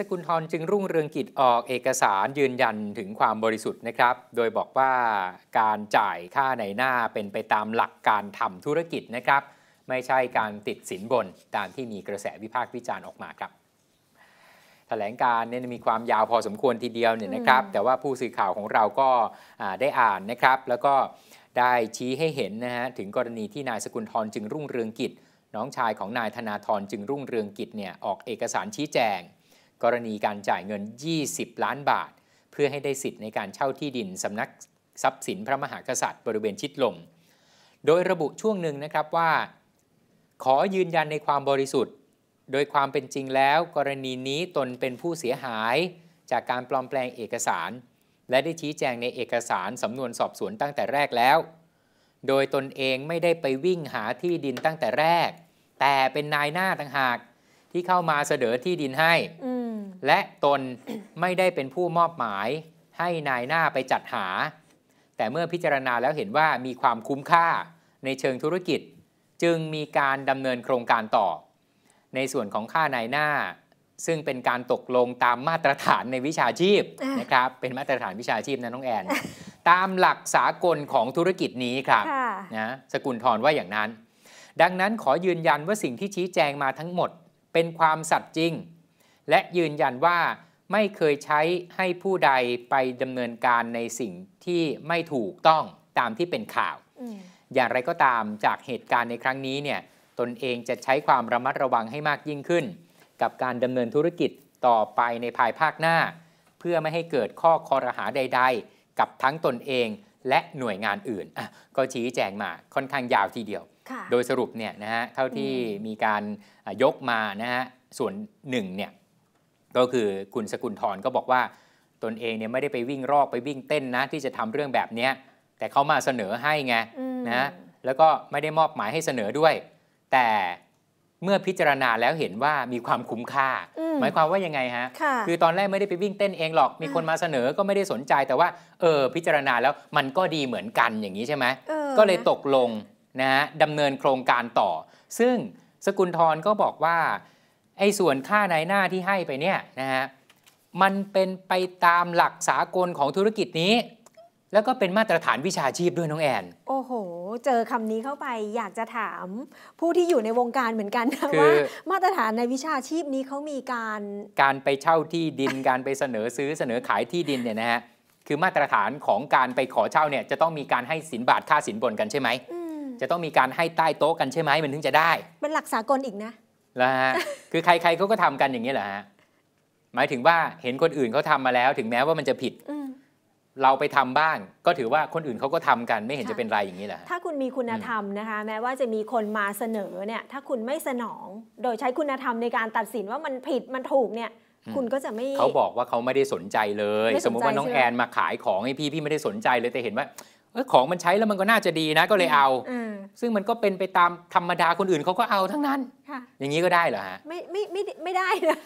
สกุลทรจึงรุ่งเรืองกิจออกเอกสารยืนยันถึงความบริสุทธิ์นะครับ โดยบอกว่าการจ่ายค่าในหน้าเป็นไปตามหลักการทำธุรกิจนะครับไม่ใช่การติดสินบนตามที่มีกระแสวิพากษ์วิจารณ์ออกมาครับแถลงการเนี่ยมีความยาวพอสมควรทีเดียวเนี่ยนะครับ แต่ว่าผู้สื่อข่าวของเราก็ได้อ่านนะครับ แล้วก็ได้ชี้ให้เห็นนะฮะ ถึงกรณีที่นายสกุลทรจึงรุ่งเรืองกิจน้องชายของนายธนาธรจึงรุ่งเรืองกิจเนี่ยออกเอกสารชี้แจงกรณีการจ่ายเงิน 20 ล้านบาท เพื่อให้ได้สิทธิ์ในการเช่าที่ดิน สำนักทรัพย์สินพระมหากษัตริย์ บริเวณชิดลม โดยระบุช่วงหนึ่งนะครับว่า ขอยืนยันในความบริสุทธิ์ โดยความเป็นจริงแล้ว กรณีนี้ตนเป็นผู้เสียหาย จากการปลอมแปลงเอกสาร และได้ชี้แจงในเอกสาร สำนวนสอบสวนตั้งแต่แรกแล้ว โดยตนเองไม่ได้ไปวิ่งหาที่ดินตั้งแต่แรก แต่เป็นนายหน้าต่างหากที่เข้ามาเสนอที่ดินให้และตนไม่ได้เป็นผู้มอบหมายให้นายหน้าไปจัดหา แต่เมื่อพิจารณาแล้วเห็นว่ามีความคุ้มค่าในเชิงธุรกิจ จึงมีการดำเนินโครงการต่อ ในส่วนของค่านายหน้า ซึ่งเป็นการตกลงตามมาตรฐานในวิชาชีพนะครับเป็นมาตรฐานวิชาชีพนะน้องแอน ตามหลักสากลของธุรกิจนี้ครับนะสกุลทรว่าอย่างนั้น ดังนั้นขอยืนยันว่าสิ่งที่ชี้แจงมาทั้งหมด เป็นความสัตย์จริงและยืนยันว่าไม่เคยใช้ให้ผู้ใดไปดำเนินการในสิ่งที่ไม่ถูกต้องตามที่เป็นข่าว อย่างไรก็ตามจากเหตุการณ์ในครั้งนี้เนี่ยตนเองจะใช้ความระมัดระวังให้มากยิ่งขึ้น กับการดำเนินธุรกิจต่อไปในภายภาคหน้า เพื่อไม่ให้เกิดข้อคอรหาใดๆ กับทั้งตนเองและหน่วยงานอื่นก็ชี้แจงมาค่อนข้างยาวทีเดียว โดยสรุปเนี่ยนะฮะเท่าที่มีการยกมานะฮะส่วนหนึ่งเนี่ยก็คือคุณสกุลทรก็บอกว่าตนเองเนี่ยไม่ได้ไปวิ่งรอก ไปวิ่งเต้นนะ ที่จะทำเรื่องแบบนี้แต่เขามาเสนอให้ไงนะแล้วก็ไม่ได้มอบหมายให้เสนอด้วย แต่เมื่อพิจารณาแล้วเห็นว่ามีความคุ้มค่า หมายความว่ายังไงฮะคือตอนแรกไม่ได้ไปวิ่งเต้นเองหรอก มีคนมาเสนอก็ไม่ได้สนใจแต่ว่า เออพิจารณาแล้วมันก็ดีเหมือนกันอย่างนี้ใช่ไหมก็เลยตกลงนะฮะดำเนินโครงการต่อ ซึ่งสกุลทรก็บอกว่าไอ้ส่วนค่านายหน้าที่ให้ไปเนี่ยนะฮะมันเป็นไปตามหลักสากลของธุรกิจนี้ แล้วก็เป็นมาตรฐานวิชาชีพด้วยน้องแอนโอ้โห เจอคำนี้เข้าไปอยากจะถามผู้ที่อยู่ในวงการเหมือนกันนะว่ามาตรฐานในวิชาชีพนี้เขามีการการไปเช่าที่ดิน การไปเสนอซื้อเสนอขายที่ดินเนี่ยนะฮะคือมาตรฐานของการไปขอเช่าเนี่ยจะต้องมีการให้สินบาทค่าสินบนกันใช่ไหมจะต้องมีการให้ใต้โต๊ะกันใช่ไหมมันถึงจะได้เป็นหลักสากลอีกนะแล้วฮะ คือใคร ๆ เขาก็ทำกันอย่างนี้เหรอฮะ หมายถึงว่าเห็นคนอื่นเขาทำมาแล้ว ถึงแม้ว่ามันจะผิด เราไปทำบ้าง ก็ถือว่าคนอื่นเขาก็ทำกันไม่เห็นจะเป็นไรอย่างนี้แหละถ้าคุณมีคุณธรรมนะคะ แม้ว่าจะมีคนมาเสนอเนี่ย ถ้าคุณไม่สนองโดยใช้คุณธรรมในการตัดสินว่ามันผิดมันถูกเนี่ย คุณก็จะไม่เขาบอกว่าเขาไม่ได้สนใจเลย สมมติว่าน้องแอนมาขายของให้พี่พี่ไม่ได้สนใจเลยแต่เห็นว่าเออของมันใช้แล้วมันก็น่าจะดีนะก็เลยเอา ซึ่งมันก็เป็นไปตามธรรมดาคนอื่นเขาก็เอาทั้งนั้น อย่างนี้ก็ได้เหรอฮะ ไม่ไม่ไม่ไม่ได้นะ